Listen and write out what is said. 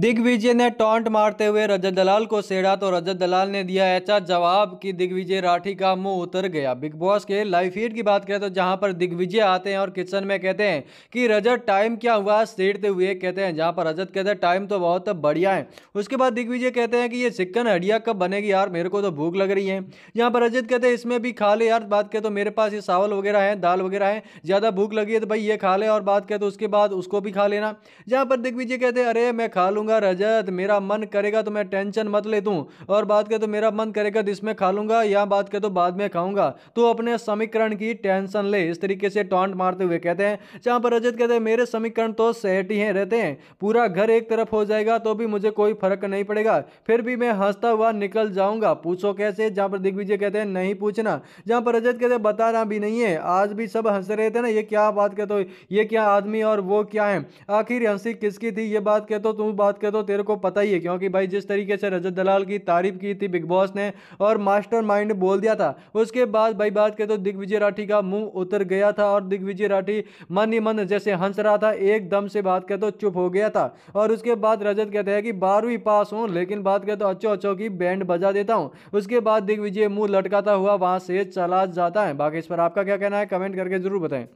दिग्विजय ने टॉन्ट मारते हुए रजत दलाल को सेड़ा तो रजत दलाल ने दिया ऐसा जवाब कि दिग्विजय राठी का मुंह उतर गया बिग बॉस के लाइव फीड की बात करें तो जहां पर दिग्विजय आते हैं और किचन में कहते हैं कि रजत टाइम क्या हुआ सेड़ते हुए कहते हैं जहां पर रजत कहते हैं टाइम तो बहुत बढ़िया है उसके बाद दिग्विजय कहते हैं कि ये चिकन हडिया कब बनेगी यार मेरे को तो भूख लग रही है यहाँ पर रजत कहते हैं इसमें भी खा ले यार बात करें तो मेरे पास ये चावल वगैरह है दाल वगैरह है ज़्यादा भूख लगी है तो भाई ये खा ले और बात करें तो उसके बाद उसको भी खा लेना जहाँ पर दिग्विजय कहते हैं अरे मैं खा लूँगा लूंगा रजत मेरा मन करेगा तो मैं टेंशन मत ले दूँ और बात करें तो मेरा मन करेगा तो इसमें खा लूंगा या बात करें तो बाद में खाऊंगा तो अपने समीकरण की टेंशन ले इस तरीके से टॉन्ट मारते हुए कहते हैं जहां पर रजत कहते हैं मेरे समीकरण तो सेट ही हैं रहते हैं पूरा घर एक तरफ हो जाएगा तो भी मुझे कोई फर्क नहीं पड़ेगा फिर भी मैं हंसता हुआ निकल जाऊंगा पूछो कैसे जहां पर दिग्विजय कहते हैं नहीं पूछना जहां पर रजत कहते हैं बताना भी नहीं है आज भी सब हंस रहे थे ना ये क्या बात कहते हो ये क्या आदमी और वो क्या है आखिर हंसी किसकी थी ये बात कहते हो तुम बात के तो तेरे को पता ही है क्योंकि भाई जिस तरीके से रजत दलाल की तारीफ की थी बिग बॉस ने और मास्टरमाइंड बोल दिया था उसके बाद भाई बात के तो दिग्विजय राठी का मुंह उतर गया था और दिग्विजय राठी मन ही मन जैसे हंस रहा था एकदम से बात करें तो चुप हो गया था और उसके बाद रजत कहते हैं कि बारहवीं पास हूँ लेकिन बात करें तो अच्छो अच्छो की बैंड बजा देता हूँ उसके बाद दिग्विजय मुंह लटकाता हुआ वहाँ से चला जाता है बाकी इस पर आपका क्या कहना है कमेंट करके जरूर बताएं